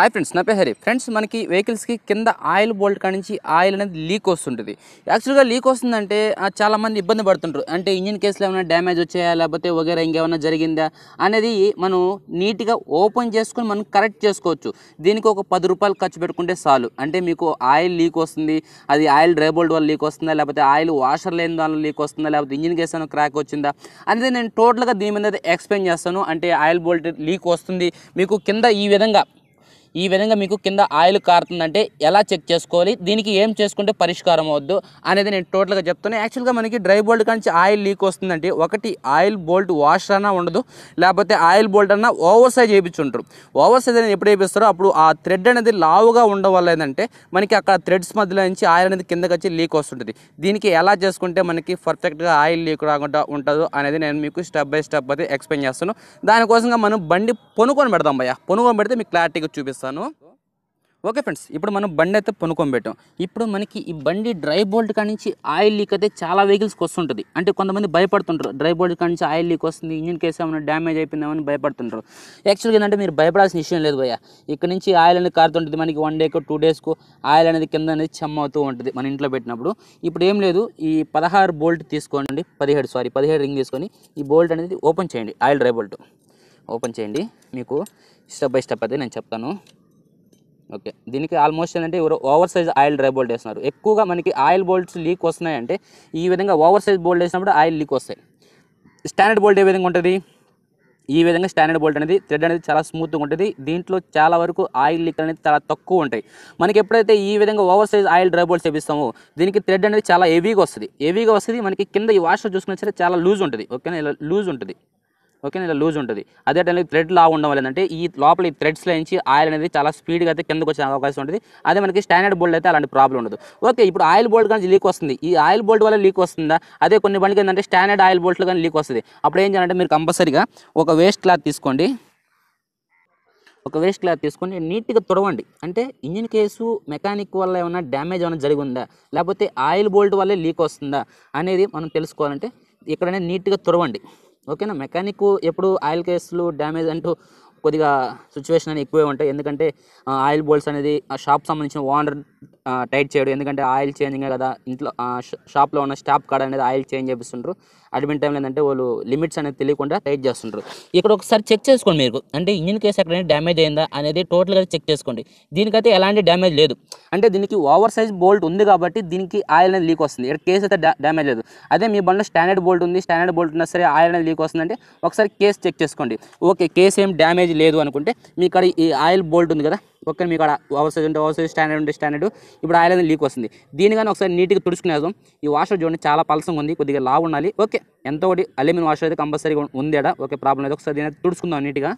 hi friends నా పేరు Hari friends మనకి వెహికల్స్కి కింద ఆయిల్ బోల్ట్ నుంచి ఆయిల్ అనేది లీక్ వస్తుంటుంది యాక్చువల్గా లీక్ వస్తుందంటే చాలామంది ఇబ్బంది పడుతుంటారు అంటే ఇంజిన్ కేసులో ఏమైనా డ్యామేజ్ వచ్చాయా లేకపోతే వగేరా ఇంకేమైనా జరిగిందా అనేది మనం నీట్గా ఓపెన్ చేసుకుని మనం కరెక్ట్ చేసుకోవచ్చు దీనికి ఒక పది రూపాయలు ఖర్చు పెట్టుకుంటే చాలు అంటే మీకు ఆయిల్ లీక్ వస్తుంది అది ఆయిల్ డ్రై బోల్ట్ వల్ల లీక్ వస్తుందా లేకపోతే ఆయిల్ వాషర్ లేని దానిలో లీక్ వస్తుందా లేకపోతే ఇంజిన్ కేసు ఏమైనా క్రాక్ వచ్చిందా అనేది నేను టోటల్గా దీని మీద ఎక్స్ప్లెయిన్ చేస్తాను అంటే ఆయిల్ బోల్ట్ లీక్ వస్తుంది మీకు కింద ఈ విధంగా ఈ విధంగా మీకు కింద ఆయిల్ కారుతుందంటే ఎలా చెక్ చేసుకోవాలి దీనికి ఏం చేసుకుంటే పరిష్కారం అవద్దు అనేది నేను టోటల్గా చెప్తాను యాక్చువల్గా మనకి డ్రై బోల్ట్ కానీ ఆయిల్ లీక్ వస్తుందంటే ఒకటి ఆయిల్ బోల్ట్ వాష్ అన్నా ఉండదు లేకపోతే ఆయిల్ బోల్ట్ అన్నా ఓవర్ సైజ్ చేయించుంటారు ఓవర్ సైజ్ అనేది ఎప్పుడు చేపిస్తారో అప్పుడు ఆ థ్రెడ్ అనేది లావుగా ఉండడం వల్ల ఏంటంటే మనకి అక్కడ థ్రెడ్స్ మధ్యలో నుంచి ఆయిల్ అనేది కిందకి వచ్చి లీక్ వస్తుంటుంది దీనికి ఎలా చేసుకుంటే మనకి పర్ఫెక్ట్గా ఆయిల్ లీక్ రాకుండా ఉంటుందో అనేది నేను మీకు స్టెప్ బై స్టెప్ అయితే ఎక్స్ప్లెయిన్ చేస్తాను దానికోసంగా మనం బండి పొనుకొని పెడదాం భయ్యా పొనుకొని పెడితే మీకు క్లారిటీగా చూపిస్తాను చేస్తాను ఓకే ఫ్రెండ్స్ ఇప్పుడు మనం బండి అయితే పెట్టాం ఇప్పుడు మనకి ఈ బండి డ్రై బోల్ట్ కాడి నుంచి ఆయిల్ లీక్ అయితే చాలా వెహికల్స్కి వస్తుంటుంది అంటే కొంతమంది భయపడుతుంటారు డ్రై బోల్ట్ కాడి నుంచి ఆయిల్ లీక్ వస్తుంది ఇంజిన్ కేసు ఏమైనా డ్యామేజ్ అయిపోయిందేమని భయపడుతుంటారు యాక్చువల్గా ఏంటంటే మీరు భయపడాల్సిన విషయం లేదు భయ ఇక్కడ నుంచి ఆయిల్ అనేది కారుతుంటుంది మనకి వన్ డేకు టూ డేస్కు ఆయిల్ అనేది కింద అనేది చెమ్మ అవుతూ ఉంటుంది మన ఇంట్లో పెట్టినప్పుడు ఇప్పుడు ఏం లేదు ఈ పదహారు బోల్ట్ తీసుకోండి పదిహేడు సారీ పదిహేడు రింగ్ తీసుకొని ఈ బోల్ట్ అనేది ఓపెన్ చేయండి ఆయిల్ డ్రై బోల్ట్ ఓపెన్ చేయండి మీకు స్టెప్ బై స్టెప్ అయితే నేను చెప్తాను ఓకే దీనికి ఆల్మోస్ట్ ఏంటంటే over size oil drain bolt వేస్తున్నారు ఎక్కువగా మనకి ఆయిల్ బోల్ట్స్ లీక్ వస్తున్నాయంటే ఈ విధంగా ఓవర్ సైజ్ బోల్ట్ వేసినప్పుడు ఆయిల్ లీక్ వస్తాయి స్టాండర్డ్ బోల్ట్ ఏ విధంగా ఉంటుంది ఈ విధంగా స్టాండర్డ్ బోల్ట్ అనేది థ్రెడ్ అనేది చాలా స్మూత్గా ఉంటుంది దీంట్లో చాలా వరకు ఆయిల్ లీక్ అనేది చాలా తక్కువ ఉంటాయి మనకి ఎప్పుడైతే ఈ విధంగా over size oil drain bolts చేపిస్తామో దీనికి థ్రెడ్ అనేది చాలా హెవీగా వస్తుంది హెవీగా వస్తుంది మనకి కింద ఈ వాష్ చూసుకున్న సరే చాలా లూజ్ ఉంటుంది ఓకేనా ఇలా లూజ్ ఉంటుంది ఓకే ఇలా లూజ్ ఉంటుంది అదే టైంలో థ్రెడ్ లా ఉండడం వల్ల ఏంటంటే ఈ లోపల ఈ థ్రెడ్స్ నుంచి ఆయిల్ అనేది చాలా స్పీడ్గా అయితే కిందకు వచ్చే అవకాశం ఉంటుంది అదే మనకి స్టాండర్డ్ బోల్డ్ అయితే అలాంటి ప్రాబ్లం ఉండదు ఓకే ఇప్పుడు ఆయిల్ బోల్డ్ కానీ లీక్ వస్తుంది ఈ ఆయిల్ బోల్డ్ వల్ల లీక్ వస్తుందా అదే కొన్ని బండికి ఏంటంటే స్టాండర్డ్ ఆయిల్ బోల్ట్లు కానీ లీక్ వస్తుంది అప్పుడు ఏం చేయాలంటే మీరు కంపల్సరీగా ఒక వేస్ట్ క్లాత్ తీసుకోండి ఒక వేస్ట్ క్లాత్ తీసుకొని నీట్గా తుడవండి అంటే ఇంజిన్ కేసు మెకానిక్ వల్ల ఏమైనా డ్యామేజ్ ఏమైనా జరిగి ఉందా లేకపోతే ఆయిల్ బోల్ట్ వల్లే లీక్ వస్తుందా అనేది మనం తెలుసుకోవాలంటే ఇక్కడనే నీట్గా తుడవండి ఓకేనా మెకానిక్ ఎప్పుడు ఆయిల్ కేసులు డ్యామేజ్ అంటూ కొద్దిగా సిచ్యువేషన్ అనేది ఎక్కువే ఉంటాయి ఎందుకంటే ఆయిల్ బోల్స్ అనేది ఆ షాప్ సంబంధించిన ఓనర్ టైట్ చేయడు ఎందుకంటే ఆయిల్ చేంజింగ్ కదా ఇంట్లో షాప్లో ఉన్న స్టాప్ కార్డ్ అనేది ఆయిల్ చేంజ్ చేపిస్తుంటారు అడ్మిట్ టైంలో ఏంటంటే వాళ్ళు లిమిట్స్ అనేది తెలియకుండా టైట్ చేస్తుంటారు ఇక్కడ ఒకసారి చెక్ చేసుకోండి మీరు అంటే ఇంజిన్ కేసు ఎక్కడైనా డ్యామేజ్ అయిందా అనేది టోటల్గా చెక్ చేసుకోండి దీనికైతే ఎలాంటి డ్యామేజ్ లేదు అంటే దీనికి ఓవర్ సైజ్ బోల్ట్ ఉంది కాబట్టి దీనికి ఆయిల్ అనేది లీక్ వస్తుంది ఇక్కడ కేసు అయితే డ్యామేజ్ లేదు అదే మీ బండ్లో స్టాండర్డ్ బోల్ట్ ఉంది స్టాండర్డ్ బోల్ట్ ఉన్నా సరే ఆయిల్ అనేది లీక్ వస్తుందంటే ఒకసారి కేసు చెక్ చేసుకోండి ఓకే కేసు ఏం డ్యామేజ్ డ్రైనేజ్ లేదు అనుకుంటే మీ ఇక్కడ ఈ ఆయిల్ బోల్ట్ ఉంది కదా పక్కన మీకు అవసరం ఉంటే అవసరం స్టాండర్డ్ ఉంటే స్టాండర్డ్ ఇప్పుడు ఆయిల్ అనేది లీక్ వస్తుంది దీని కానీ ఒకసారి నీట్గా తుడుచుకునేదాం ఈ వాషర్ చూడండి చాలా పలసం ఉంది కొద్దిగా లావు ఉండాలి ఓకే ఎంతో ఒకటి అల్యూమినియం వాషర్ అయితే కంపల్సరీగా ఉందేడా ఓకే ప్రాబ్లం లేదు ఒకసారి దీని తుడుచుకుందాం నీట్గా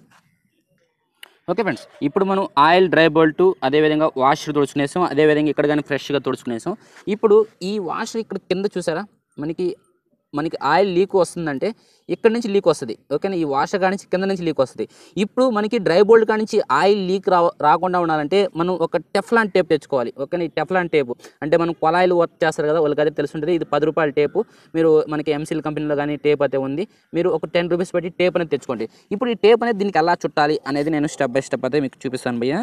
ఓకే ఫ్రెండ్స్ ఇప్పుడు మనం ఆయిల్ డ్రై బోల్ట్ అదేవిధంగా వాషర్ తుడుచుకునేసాం అదేవిధంగా ఇక్కడ కానీ ఫ్రెష్గా తుడుచుకునేసాం ఇప్పుడు ఈ వాషర్ ఇక్కడ కింద చూసారా మనకి మనకి ఆయిల్ లీక్ వస్తుందంటే ఇక్కడ నుంచి లీక్ వస్తుంది ఓకేనా ఈ కాడి నుంచి కింద నుంచి లీక్ వస్తుంది ఇప్పుడు మనకి డ్రై బోల్డ్ నుంచి ఆయిల్ లీక్ రాకుండా ఉండాలంటే మనం ఒక టెఫ్లాన్ టేప్ తెచ్చుకోవాలి ఓకేనా ఈ టెఫ్లాన్ టేప్ అంటే మనం కొలాయిలు వర్క్ చేస్తారు కదా వాళ్ళకి అదే తెలుసుంటుంది ఇది పది రూపాయల టేపు మీరు మనకి ఎంసీల్ కంపెనీలో కానీ టేప్ అయితే ఉంది మీరు ఒక టెన్ రూపీస్ పెట్టి టేప్ అనేది తెచ్చుకోండి ఇప్పుడు ఈ టేప్ అనేది దీనికి ఎలా చుట్టాలి అనేది నేను స్టెప్ బై స్టెప్ అయితే మీకు చూపిస్తాను భయ్య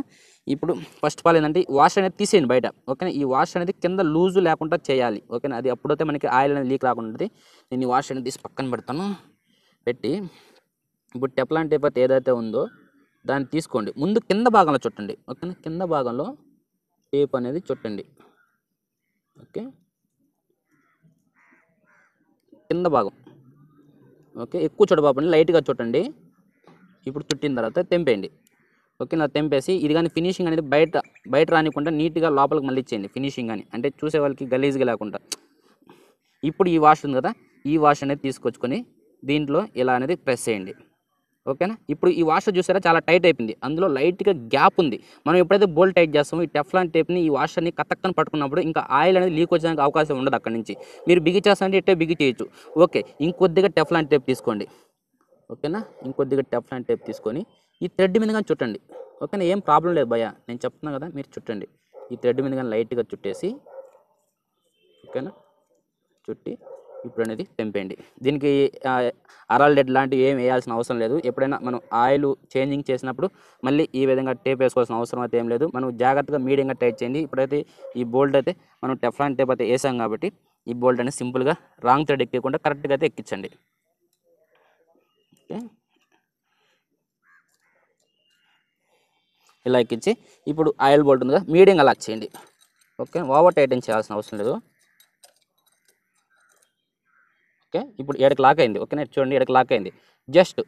ఇప్పుడు ఫస్ట్ ఆఫ్ ఆల్ ఏంటంటే వాష్ అనేది తీసేయండి బయట ఓకేనా ఈ వాష్ అనేది కింద లూజు లేకుండా చేయాలి ఓకేనా అది అప్పుడైతే మనకి ఆయిల్ అనేది లీక్ రాకుండా ఉంటుంది నేను ఈ వాష్ అనేది తీసి పక్కన పెడతాను పెట్టి ఇప్పుడు టెప్లాన్ టేపత్ ఏదైతే ఉందో దాన్ని తీసుకోండి ముందు కింద భాగంలో చుట్టండి ఓకేనా కింద భాగంలో టేప్ అనేది చుట్టండి ఓకే కింద భాగం ఓకే ఎక్కువ చుట్టబాపండి లైట్గా చుట్టండి ఇప్పుడు చుట్టిన తర్వాత తెంపేయండి ఓకే నా తెంపేసి ఇది కానీ ఫినిషింగ్ అనేది బయట బయట రానికుండా నీట్గా లోపలికి మళ్ళీ ఇచ్చేయండి ఫినిషింగ్ కానీ అంటే చూసే వాళ్ళకి గలీజ్గా లేకుండా ఇప్పుడు ఈ వాష్ ఉంది కదా ఈ వాష్ అనేది తీసుకొచ్చుకొని దీంట్లో ఇలా అనేది ప్రెస్ చేయండి ఓకేనా ఇప్పుడు ఈ వాషర్ చూసారా చాలా టైట్ అయిపోయింది అందులో లైట్గా గ్యాప్ ఉంది మనం ఎప్పుడైతే బోల్ టైట్ చేస్తామో ఈ టెఫ్లాన్ టైప్ని ఈ వాషర్ని కతక్కని పట్టుకున్నప్పుడు ఇంకా ఆయిల్ అనేది లీక్ వచ్చడానికి అవకాశం ఉండదు అక్కడి నుంచి మీరు బిగిచేస్తానంటే ఇట్టే బిగి చేయొచ్చు ఓకే ఇంకొద్దిగా టెఫ్లాన్ టైప్ తీసుకోండి ఓకేనా ఇంకొద్దిగా టెఫ్లాన్ టైప్ తీసుకొని ఈ థ్రెడ్ మీద కానీ చుట్టండి ఓకేనా ఏం ప్రాబ్లం లేదు భయ నేను చెప్తున్నాను కదా మీరు చుట్టండి ఈ థ్రెడ్ మీద కానీ లైట్గా చుట్టేసి ఓకేనా చుట్టి ఇప్పుడు అనేది తెంపేయండి దీనికి అరాల్ డెడ్ లాంటివి ఏం వేయాల్సిన అవసరం లేదు ఎప్పుడైనా మనం ఆయిల్ చేంజింగ్ చేసినప్పుడు మళ్ళీ ఈ విధంగా టేప్ వేసుకోవాల్సిన అవసరం అయితే ఏం లేదు మనం జాగ్రత్తగా మీడియంగా టైట్ చేయండి ఇప్పుడైతే ఈ బోల్ట్ అయితే మనం టెఫ్లాన్ టేప్ అయితే వేసాం కాబట్టి ఈ బోల్ట్ అనేది సింపుల్గా రాంగ్ థ్రెడ్ ఎక్కకుండా కరెక్ట్గా అయితే ఎక్కించండి ఓకే ఇలా ఎక్కించి ఇప్పుడు ఆయిల్ బోల్ట్ ఉందిగా మీడియం అలా చేయండి ఓకే ఓవర్ టైటన్ చేయాల్సిన అవసరం లేదు ఓకే ఇప్పుడు ఎడకి లాక్ అయింది ఓకే చూడండి ఎడకి లాక్ అయింది జస్ట్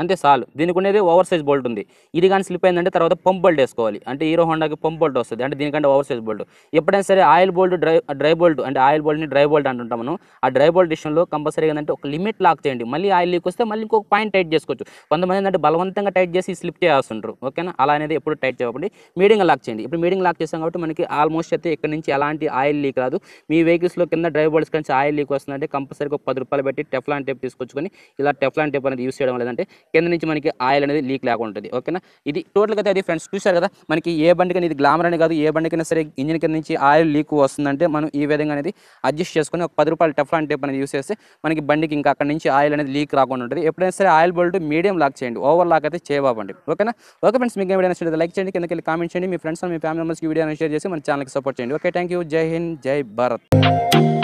అంతే చాలు దీనికి ఉండేది ఓవర్ సైజ్ బోల్ట్ ఉంది ఇది కానీ స్లిప్ అయిందంటే తర్వాత పంప్ బోల్ట్ వేసుకోవాలి అంటే హీరో హోండాకి పంప్ బోల్ట్ వస్తుంది అంటే దీనికంటే ఓవర్ సైజ్ బోల్ట్ ఎప్పుడైనా సరే oil bolt drain drain bolt అంటే ఆయిల్ బోల్ట్ని డ్రై బోల్ట్ అంటుంటాం మనం ఆ డ్రై బోల్ట్ విషయంలో కంపల్సరీ ఏంటంటే ఒక లిమిట్ లాక్ చేయండి మళ్ళీ ఆయిల్ లీక్ వస్తే మళ్ళీ ఇంకొక పాయింట్ టైట్ చేసుకోవచ్చు కొంతమంది ఏంటంటే బలవంతంగా టైట్ చేసి స్లిప్ చేయాల్సింటారు ఓకేనా అలా అనేది ఎప్పుడు టైట్ చేయకండి మీడియం లాక్ చేయండి ఇప్పుడు మీడియం లాక్ చేస్తాం కాబట్టి మనకి ఆల్మోస్ట్ అయితే ఇక్కడ నుంచి ఎలాంటి ఆయిల్ లీక్ రాదు మీ వెహికల్స్లో కింద డ్రై బోల్ట్స్ కంటే ఆయిల్ లీక్ వస్తుందంటే కంపల్సరీగా ఒక పది రూపాయలు పెట్టి టెఫ్లాన్ టేప్ తీసుకొచ్చుకొని ఇలా టెఫ్లాన్ టేప్ అనేది యూస్ చేయడం లేదంటే కింద నుంచి మనకి ఆయిల్ అనేది లీక్ లేకుండా ఉంటుంది ఓకేనా ఇది టోటల్గా అయితే అది ఫ్రెండ్స్ చూశారు కదా మనకి ఏ బండికైనా ఇది గ్లామర్ అని కాదు ఏ బండికైనా సరే ఇంజిన్ కింద నుంచి ఆయిల్ లీక్ వస్తుందంటే మనం ఈ విధంగా అనేది అడ్జస్ట్ చేసుకుని ఒక పది రూపాయలు టెఫ్ టేప్ అనేది యూస్ చేస్తే మనకి బండికి ఇంకా అక్కడ నుంచి ఆయిల్ అనేది లీక్ రాకుండా ఉంటుంది ఎప్పుడైనా సరే ఆయిల్ బోల్ట్ మీడియం లాక్ చేయండి ఓవర్ లాక్ అయితే చేయబండి ఓకేనా ఓకే ఫ్రెండ్స్ మీకు ఏమైనా నచ్చితే లైక్ చేయండి కిందకి వెళ్ళి కామెంట్ చేయండి మీ ఫ్రెండ్స్ మీ ఫ్యామిలీ మెంబర్స్కి వీడియోని షేర్ చేసి మన ఛానల్కి సపోర్ట్ చేయండి ఓకే థ్యాంక్ యూ జై హింద్ జై భారత్